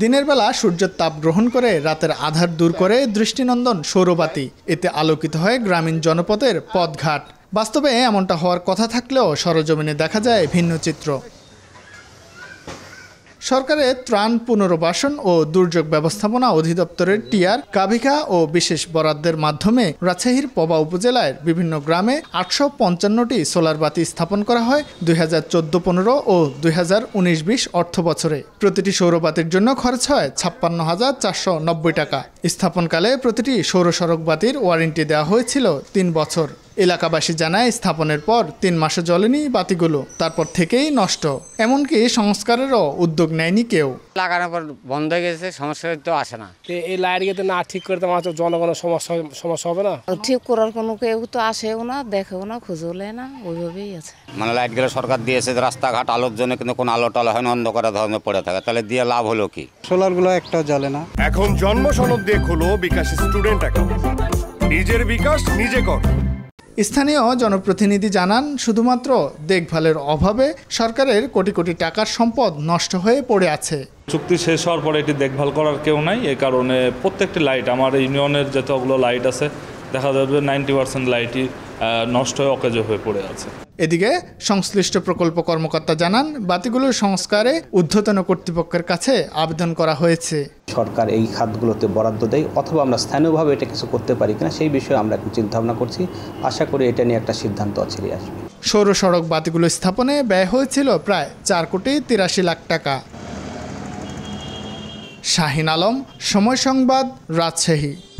দিনের বেলা সূর্যের তাপ গ্রহণ করে রাতের আধার দূর করে দৃষ্টিনন্দন সৌরবাতি এতে আলোকিত হয় গ্রামীণ জনপদের পথঘাট বাস্তবে এমনটা হওয়ার কথা থাকলেও সরজমিনে দেখা যায় ভিন্ন চিত্র সরকারের ত্রাণ পুনর্বাসন ও দুর্যোগ ব্যবস্থাপনা অধিদপ্তরের টিয়ার কাভিকা ও বিশেষ বরাদ্দের মাধ্যমে রাজশাহীর পবা উপজেলার বিভিন্ন গ্রামে আটশো পঞ্চান্নটি সোলার বাতি স্থাপন করা হয় দুই হাজার চোদ্দো পনেরো ও দুই হাজার উনিশ বিশ অর্থ বছরে প্রতিটি সৌরবাতির জন্য খরচ হয় ছাপ্পান্ন হাজার চারশো নব্বই টাকা স্থাপনকালে প্রতিটি সৌর সড়ক বাতির ওয়ারেন্টি দেওয়া হয়েছিল তিন বছর এলাকাবাসী জানায় স্থাপনের পর তিন মাসে জ্বলেনি বাতিগুলো তারপর থেকেই নষ্ট এমনকি সংস্কারেরও উদ্যোগ নেয়নি কেউ লাগানোর পর বন্ধ হয়ে গেছে সমস্যা তো আসে না এই লাইট গেতে না ঠিক করতে আমার তো জনগণের সমস্যা সমস্যা হবে না ঠিক করার কোনো কেউ তো আসেও না দেখেও না খোঁজও নেয় না ওইভাবেই আছে মানে লাইট গেলে সরকার দিয়েছে রাস্তাঘাট আলোর জন্য কিন্তু কোনো আলো টালো হয় না অন্ধকার ধর্মে পড়ে থাকে তাহলে দিয়ে লাভ হলো কি সোলারগুলো একটা জ্বলে না এখন জন্ম সনদ দিয়ে বিকাশ স্টুডেন্ট অ্যাকাউন্ট নিজের বিকাশ নিজে কর স্থানীয় জনপ্রতিনিধি জানান শুধুমাত্র দেখভালের অভাবে সরকারের কোটি কোটি টাকার সম্পদ নষ্ট হয়ে পড়ে আছে চুক্তি শেষ হওয়ার পরে এটি দেখভাল করার কেউ নাই এ কারণে প্রত্যেকটি লাইট আমার ইউনিয়নের যতগুলো লাইট আছে দেখা যাবে নাইনটি পার্সেন্ট লাইটই নষ্ট হয়ে অকেজ হয়ে পড়ে আছে এদিকে সংশ্লিষ্ট প্রকল্প কর্মকর্তা জানান বাতিগুলোর সংস্কারে ঊর্ধ্বতন কর্তৃপক্ষের কাছে আবেদন করা হয়েছে সরকার এই খাতগুলোতে বরাদ্দ দেয় অথবা আমরা স্থানীয়ভাবে এটা কিছু করতে পারি কিনা সেই বিষয়ে আমরা এখন চিন্তাভাবনা করছি আশা করি এটা নিয়ে একটা সিদ্ধান্ত অচিরে আসবে সৌর সড়ক বাতিগুলো স্থাপনে ব্যয় হয়েছিল প্রায় চার কোটি তিরাশি লাখ টাকা শাহিন আলম সময় সংবাদ রাজশাহী